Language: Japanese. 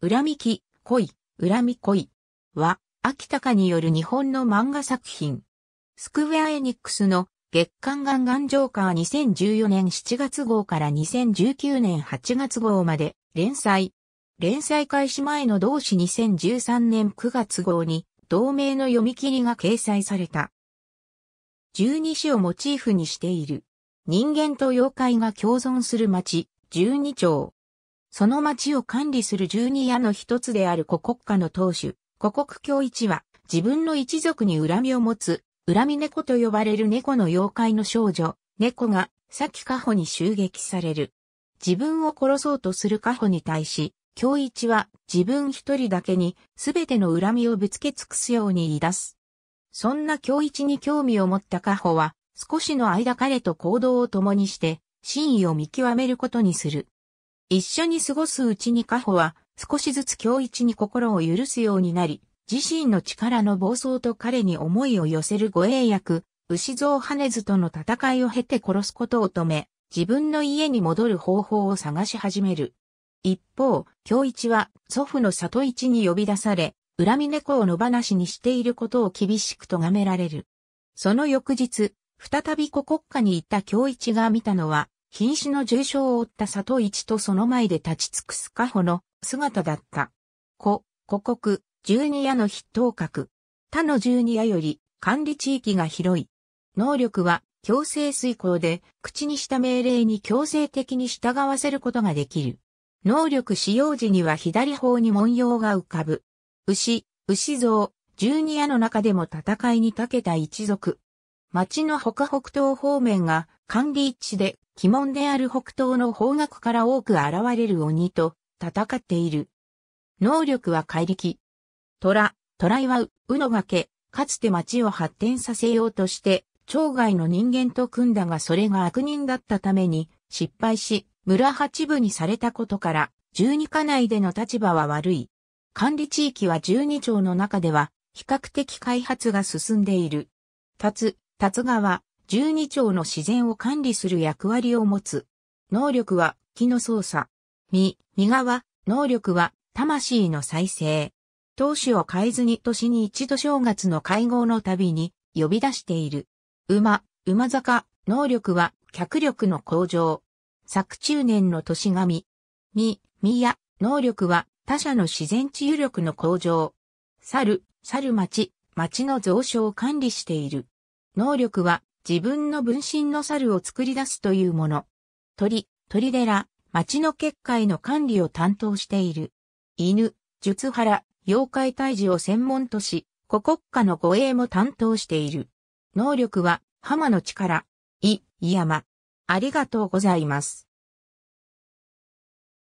恨みき、恋、恨み恋は、秋高による日本の漫画作品。スクウェアエニックスの月刊ガンガンジョーカー2014年7月号から2019年8月号まで連載。連載開始前の同誌2013年9月号に同名の読み切りが掲載された。十二支をモチーフにしている。人間と妖怪が共存する街、十二町。その町を管理する十二夜の一つである古国家の当主、古国教一は、自分の一族に恨みを持つ、恨み猫と呼ばれる猫の妖怪の少女、猫が、さきカホに襲撃される。自分を殺そうとするカホに対し、教一は自分一人だけにすべての恨みをぶつけ尽くすように言い出す。そんな教一に興味を持ったカホは少しの間彼と行動を共にして真意を見極めることにする。一緒に過ごすうちにカホは少しずつ京一に心を許すようになり、自身の力の暴走と彼に思いを寄せる護衛役、牛蔵羽津との戦いを経て殺すことを止め、自分の家に戻る方法を探し始める。一方、京一は祖父の里一に呼び出され、恨み猫を野放しにしていることを厳しく咎められる。その翌日、再び古国家に行った京一が見たのは、瀕死の重傷を負った里一とその前で立ち尽くす家穂の姿だった。古、古国、十二夜の筆頭格。他の十二夜より管理地域が広い。能力は強制遂行で、口にした命令に強制的に従わせることができる。能力使用時には左方に文様が浮かぶ。牛、牛像、十二夜の中でも戦いに長けた一族。町の北北東方面が管理一致で鬼門である北東の方角から多く現れる鬼と戦っている。能力は怪力。虎、虎岩う、のがけ、かつて町を発展させようとして、町外の人間と組んだがそれが悪人だったために失敗し、村八部にされたことから、十二課内での立場は悪い。管理地域は十二町の中では、比較的開発が進んでいる。立つ、達川、十二町の自然を管理する役割を持つ。能力は、木の操作。身、身側、能力は、魂の再生。当主を変えずに年に一度正月の会合の度に呼び出している。馬、馬坂、能力は、脚力の向上。作中年の年神。身、身や、能力は、他者の自然治癒力の向上。猿、猿町、町の増床を管理している。能力は自分の分身の猿を作り出すというもの。鳥、鳥寺、町の結界の管理を担当している。犬、術原、妖怪退治を専門とし、古国家の護衛も担当している。能力は、浜の力。い、いやま。ありがとうございます。